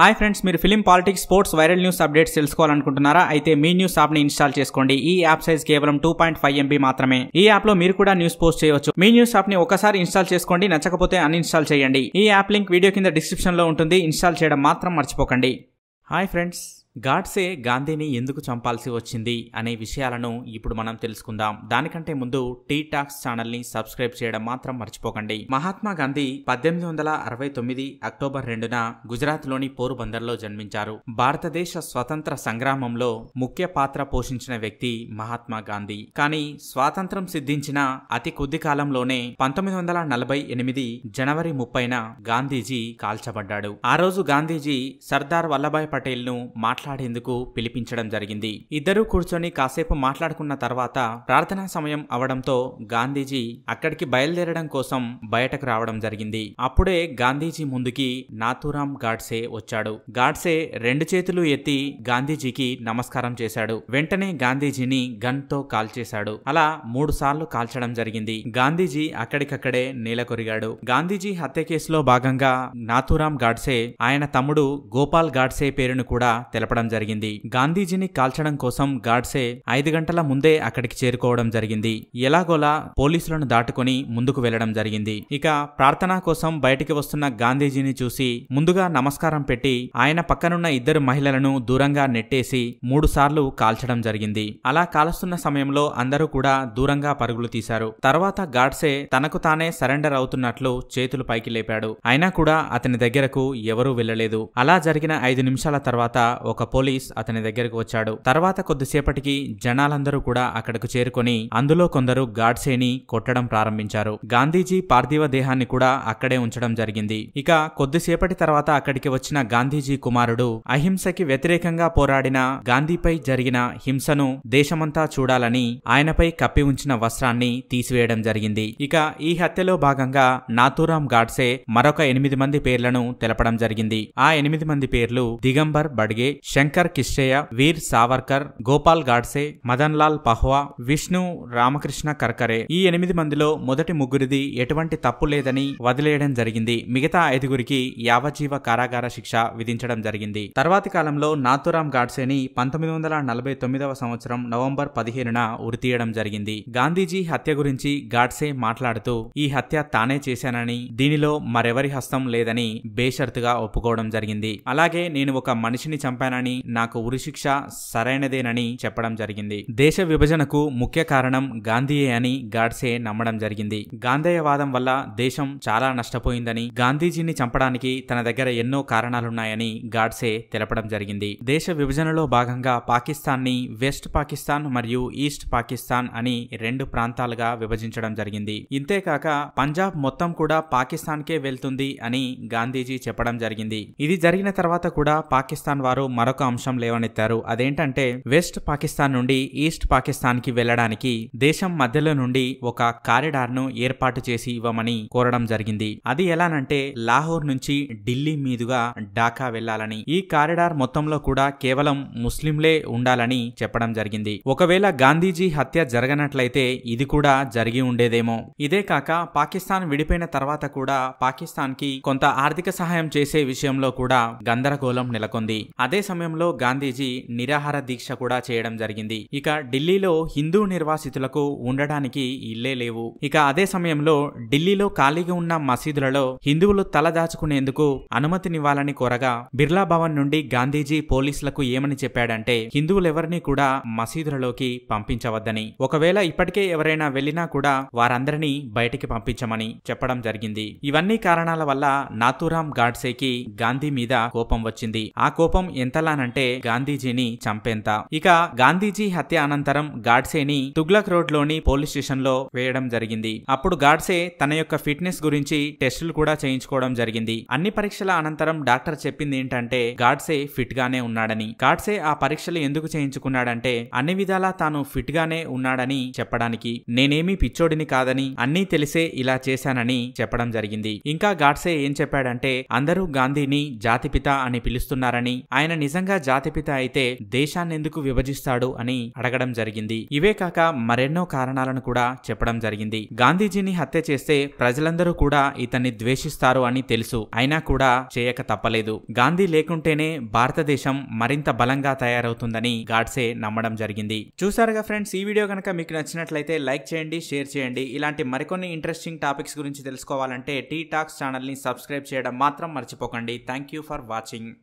hi friends మీరు film politics sports viral news updates తెలుసుకోవాలనుకుంటున్నారా అయితే మీ న్యూస్ యాప్ ని ఇన్స్టాల్ చేసుకోండి ఈ యాప్ సైజ్ కేవలం టూ పాయింట్ ఫైవ్ ఎంబీ మాత్రమే ఈ యాప్ లో మీరు కూడా న్యూస్ పోస్ట్ చేయవచ్చు మీ న్యూస్ యాప్ ని ఒకసారి ఇన్స్టాల్ చేసుకోండి నచ్చకపోతే అన్ఇన్స్టాల్ చేయండి ఈ యాప్ లింక్ వీడియో కింద డిస్క్రిప్షన్ లో ఉంటుంది ఇన్స్టాల్ చేయడం మాత్రం మర్చిపోకండి హాయ్ ఫ్రెండ్స్ గాడ్సే గాంధీని ఎందుకు చంపాల్సి వచ్చింది అనే విషయాలను ఇప్పుడు మనం తెలుసుకుందాం దానికంటే ముందు టీ టాక్స్ ఛానల్ని సబ్స్క్రైబ్ చేయడం మాత్రం మర్చిపోకండి మహాత్మా గాంధీ పద్దెనిమిది వందల అరవై తొమ్మిది అక్టోబర్ రెండున గుజరాత్లోని పోరుబందర్లో జన్మించారు భారతదేశ స్వతంత్ర సంగ్రామంలో ముఖ్య పాత్ర పోషించిన వ్యక్తి మహాత్మా గాంధీ కానీ స్వాతంత్రం సిద్ధించిన అతి కొద్ది కాలంలోనే పంతొమ్మిది వందల నలభై ఎనిమిది జనవరి ముప్పైన గాంధీజీ కాల్చబడ్డాడు ఆ రోజు గాంధీజీ సర్దార్ వల్లభాయ్ పటేల్ను మాట్లాడు మాట్లాడేందుకు పిలిపించడం జరిగింది ఇద్దరూ కూర్చొని కాసేపు మాట్లాడుకున్న తర్వాత ప్రార్థనా సమయం అవడంతో గాంధీజీ అక్కడికి బయలుదేరడం కోసం బయటకు రావడం జరిగింది అప్పుడే గాంధీజీ ముందుకి నాథురామ్ గాడ్సే వచ్చాడు గాడ్సే రెండు చేతులు ఎత్తి గాంధీజీకి నమస్కారం చేశాడు వెంటనే గాంధీజీని గన్ తో కాల్చేశాడు అలా మూడు సార్లు కాల్చడం జరిగింది గాంధీజీ అక్కడికక్కడే నీలకొరిగాడు గాంధీజీ హత్య కేసులో భాగంగా నాథురామ్ గాడ్సే ఆయన తమ్ముడు గోపాల్ గాడ్సే పేరును కూడా తెలప జరపడం జరిగింది గాంధీజీని కాల్చడం కోసం గాడ్సే ఐదు గంటల ముందే అక్కడికి చేరుకోవడం జరిగింది ఎలాగోలా పోలీసులను దాటుకుని ముందుకు వెళ్లడం జరిగింది ఇక ప్రార్థన కోసం బయటికి వస్తున్న గాంధీజీని చూసి ముందుగా నమస్కారం పెట్టి ఆయన పక్కనున్న ఇద్దరు మహిళలను దూరంగా నెట్టేసి మూడుసార్లు కాల్చడం జరిగింది అలా కాలుస్తున్న సమయంలో అందరూ కూడా దూరంగా పరుగులు తీశారు తర్వాత గాడ్సే తనకు తానే సరెండర్ అవుతున్నట్లు చేతులు పైకి లేపాడు అయినా కూడా అతని దగ్గరకు ఎవరూ వెళ్లలేదు అలా జరిగిన ఐదు నిమిషాల తర్వాత ఒక ఒక పోలీస్ అతని దగ్గరకు వచ్చాడు తర్వాత కొద్దిసేపటికి జనాలందరూ కూడా అక్కడకు చేరుకొని అందులో కొందరు గాడ్సేని కొట్టడం ప్రారంభించారు గాంధీజీ పార్థివ దేహాన్ని కూడా అక్కడే ఉంచడం జరిగింది ఇక కొద్దిసేపటి తర్వాత అక్కడికి వచ్చిన గాంధీజీ కుమారుడు అహింసకి వ్యతిరేకంగా పోరాడిన గాంధీపై జరిగిన హింసను దేశమంతా చూడాలని ఆయనపై కప్పి ఉంచిన వస్త్రాన్ని తీసివేయడం జరిగింది ఇక ఈ హత్యలో భాగంగా నాథూరాం గాడ్సే మరొక ఎనిమిది మంది పేర్లను తెలపడం జరిగింది ఆ ఎనిమిది మంది పేర్లు దిగంబర్ బడ్గే శంకర్ కిష్టయ్య వీర్ సావర్కర్ గోపాల్ గాడ్సే మదన్లాల్ పహ్వా విష్ణు రామకృష్ణ కర్కరే ఈ ఎనిమిది మందిలో మొదటి ముగ్గురిది ఎటువంటి తప్పు లేదని వదిలేయడం జరిగింది మిగతా ఐదుగురికి యావజీవ కారాగార శిక్ష విధించడం జరిగింది తర్వాతి కాలంలో నాథురాం గాడ్సేని పంతొమ్మిది వందల నలభై తొమ్మిదవ సంవత్సరం నవంబర్ పదిహేనున ఉరితీయడం జరిగింది గాంధీజీ హత్య గురించి గాడ్సే మాట్లాడుతూ ఈ హత్య తానే చేశానని దీనిలో మరెవరి హస్తం లేదని బేషరతుగా ఒప్పుకోవడం జరిగింది అలాగే నేను ఒక మనిషిని చంపానని చేశానని నాకు ఉరిశిక్ష సరైనదేనని చెప్పడం జరిగింది దేశ విభజనకు ముఖ్య కారణం గాంధీయే అని గాడ్సే నమ్మడం జరిగింది గాంధేయవాదం వల్ల దేశం చాలా నష్టపోయిందని గాంధీజీని చంపడానికి తన దగ్గర ఎన్నో కారణాలున్నాయని గాడ్సే తెలపడం జరిగింది దేశ విభజనలో భాగంగా పాకిస్తాన్ని వెస్ట్ పాకిస్తాన్ మరియు ఈస్ట్ పాకిస్తాన్ అని రెండు ప్రాంతాలుగా విభజించడం జరిగింది ఇంతేకాక పంజాబ్ మొత్తం కూడా పాకిస్తాన్కే వెళ్తుంది అని గాంధీజీ చెప్పడం జరిగింది ఇది జరిగిన తర్వాత కూడా పాకిస్తాన్ వారు మరో మరొక అంశం లేవనెత్తారు అదేంటంటే వెస్ట్ పాకిస్తాన్ నుండి ఈస్ట్ పాకిస్తాన్ కి వెళ్లడానికి దేశం మధ్యలో నుండి ఒక కారిడార్ ను ఏర్పాటు చేసి ఇవ్వమని కోరడం జరిగింది అది ఎలానంటే లాహోర్ నుంచి ఢిల్లీ మీదుగా ఢాకా వెళ్లాలని ఈ కారిడార్ మొత్తంలో కూడా కేవలం ముస్లింలే ఉండాలని చెప్పడం జరిగింది ఒకవేళ గాంధీజీ హత్య జరగనట్లయితే ఇది కూడా జరిగి ఉండేదేమో ఇదే కాక పాకిస్తాన్ విడిపోయిన తర్వాత కూడా పాకిస్తాన్ కి కొంత ఆర్థిక సహాయం చేసే విషయంలో కూడా గందరగోళం నెలకొంది అదే సమయం సమయంలో గాంధీజీ నిరాహార దీక్ష కూడా చేయడం జరిగింది ఇక ఢిల్లీలో హిందూ నిర్వాసితులకు ఉండడానికి ఇల్లే లేవు ఇక అదే సమయంలో ఢిల్లీలో ఖాళీగా ఉన్న మసీదులలో హిందువులు తలదాచుకునేందుకు అనుమతినివ్వాలని కోరగా బిర్లా భవన్ నుండి గాంధీజీ పోలీసులకు ఏమని చెప్పాడంటే హిందువులెవరినీ కూడా మసీదులలోకి పంపించవద్దని ఒకవేళ ఇప్పటికే ఎవరైనా వెళ్ళినా కూడా వారందరినీ బయటికి పంపించమని చెప్పడం జరిగింది ఇవన్నీ కారణాల వల్ల నాతూరాం గాడ్సేకి గాంధీ మీద కోపం వచ్చింది ఆ కోపం ఎంతలా అంటే గాంధీజీని చంపేంత ఇక గాంధీజీ హత్య అనంతరం గాడ్సేని తుగ్లక్ రోడ్ లోని పోలీస్ స్టేషన్ లో వేయడం జరిగింది అప్పుడు గాడ్సే తన యొక్క ఫిట్నెస్ గురించి టెస్టులు కూడా చేయించుకోవడం జరిగింది అన్ని పరీక్షల అనంతరం డాక్టర్ చెప్పింది ఏంటంటే గాడ్సే ఫిట్ గానే ఉన్నాడని గాడ్సే ఆ పరీక్షలు ఎందుకు చేయించుకున్నాడంటే అన్ని విధాలా తాను ఫిట్ గానే ఉన్నాడని చెప్పడానికి నేనేమి పిచ్చోడిని కాదని అన్నీ తెలిసే ఇలా చేశానని చెప్పడం జరిగింది ఇంకా గాడ్సే ఏం చెప్పాడంటే అందరూ గాంధీని జాతిపిత అని పిలుస్తున్నారని ఆయన నిజం నిజంగా జాతిపిత అయితే దేశాన్నెందుకు విభజిస్తాడు అని అడగడం జరిగింది ఇవే కాక మరెన్నో కారణాలను కూడా చెప్పడం జరిగింది గాంధీజీని హత్య చేస్తే ప్రజలందరూ కూడా ఇతన్ని ద్వేషిస్తారు అని తెలుసు అయినా కూడా చేయక తప్పలేదు గాంధీ లేకుంటేనే భారతదేశం మరింత బలంగా తయారవుతుందని గాడ్సే నమ్మడం జరిగింది చూసారుగా ఫ్రెండ్స్ ఈ వీడియో కనుక మీకు నచ్చినట్లయితే లైక్ చేయండి షేర్ చేయండి ఇలాంటి మరికొన్ని ఇంట్రెస్టింగ్ టాపిక్స్ గురించి తెలుసుకోవాలంటే టీ టాక్స్ ఛానల్ని సబ్స్క్రైబ్ చేయడం మాత్రం మర్చిపోకండి థ్యాంక్ యూ ఫర్ వాచింగ్